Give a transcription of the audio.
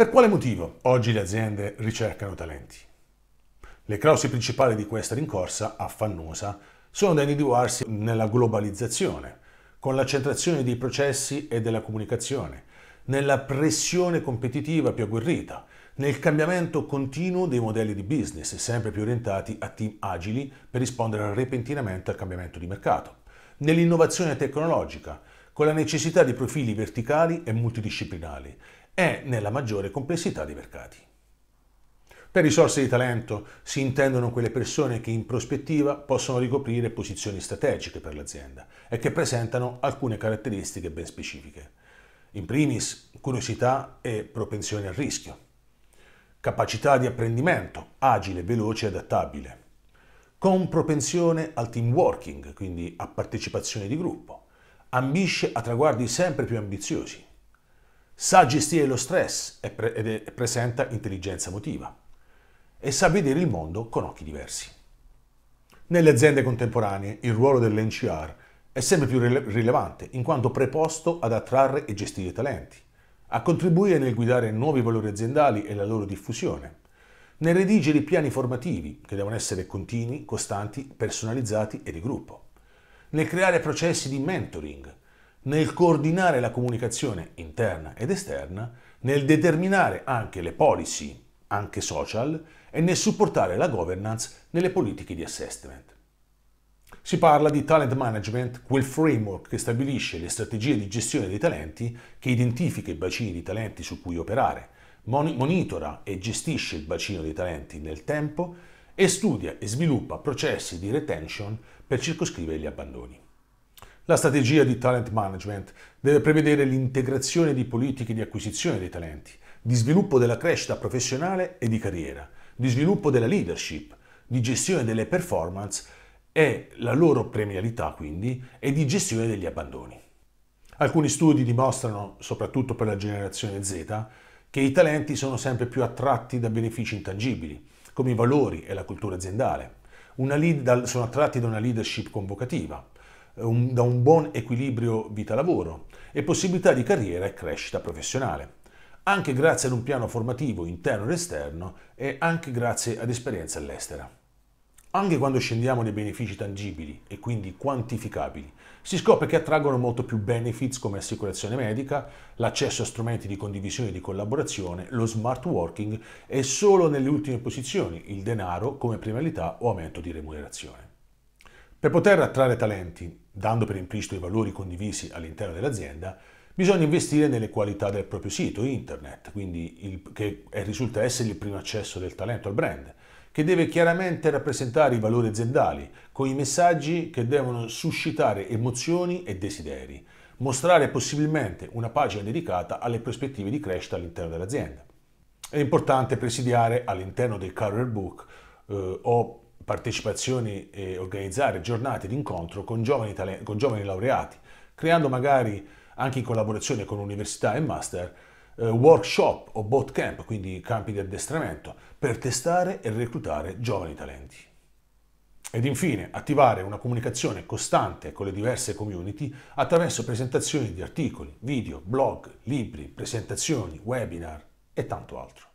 Per quale motivo oggi le aziende ricercano talenti? Le cause principali di questa rincorsa affannosa sono da individuarsi nella globalizzazione, con l'accentrazione dei processi e della comunicazione, nella pressione competitiva più agguerrita, nel cambiamento continuo dei modelli di business, sempre più orientati a team agili per rispondere repentinamente al cambiamento di mercato, nell'innovazione tecnologica, con la necessità di profili verticali e multidisciplinari è nella maggiore complessità dei mercati. Per risorse di talento si intendono quelle persone che in prospettiva possono ricoprire posizioni strategiche per l'azienda e che presentano alcune caratteristiche ben specifiche. In primis curiosità e propensione al rischio, capacità di apprendimento agile, veloce e adattabile, con propensione al team working, quindi a partecipazione di gruppo, ambisce a traguardi sempre più ambiziosi, sa gestire lo stress e pre- presenta intelligenza emotiva e sa vedere il mondo con occhi diversi. Nelle aziende contemporanee il ruolo dell'NCR è sempre più rilevante in quanto preposto ad attrarre e gestire talenti, a contribuire nel guidare nuovi valori aziendali e la loro diffusione, nel redigere i piani formativi che devono essere continui, costanti, personalizzati e di gruppo, nel creare processi di mentoring nel coordinare la comunicazione interna ed esterna, nel determinare anche le policy, anche social, e nel supportare la governance nelle politiche di assessment. Si parla di talent management, quel framework che stabilisce le strategie di gestione dei talenti, che identifica i bacini di talenti su cui operare, monitora e gestisce il bacino dei talenti nel tempo e studia e sviluppa processi di retention per circoscrivere gli abbandoni. La strategia di talent management deve prevedere l'integrazione di politiche di acquisizione dei talenti, di sviluppo della crescita professionale e di carriera, di sviluppo della leadership, di gestione delle performance e la loro premialità quindi e di gestione degli abbandoni. Alcuni studi dimostrano, soprattutto per la generazione Z, che i talenti sono sempre più attratti da benefici intangibili, come i valori e la cultura aziendale. Lead, sono attratti da una leadership convocativa, un, da un buon equilibrio vita-lavoro e possibilità di carriera e crescita professionale, anche grazie ad un piano formativo interno ed esterno e anche grazie ad esperienze all'estero. Anche quando scendiamo nei benefici tangibili e quindi quantificabili, si scopre che attraggono molto più benefits come assicurazione medica, l'accesso a strumenti di condivisione e di collaborazione, lo smart working e solo nelle ultime posizioni il denaro come primalità o aumento di remunerazione. Per poter attrarre talenti dando per implicito i valori condivisi all'interno dell'azienda, bisogna investire nelle qualità del proprio sito internet, il, che risulta essere il primo accesso del talento al brand, che deve chiaramente rappresentare i valori aziendali, con i messaggi che devono suscitare emozioni e desideri, mostrare possibilmente una pagina dedicata alle prospettive di crescita all'interno dell'azienda. È importante presidiare all'interno del career book eh, o partecipazioni e organizzare giornate di incontro con giovani, con giovani laureati, creando magari anche in collaborazione con università e master eh, workshop o boot camp, quindi campi di addestramento, per testare e reclutare giovani talenti. Ed infine attivare una comunicazione costante con le diverse community attraverso presentazioni di articoli, video, blog, libri, presentazioni, webinar e tanto altro.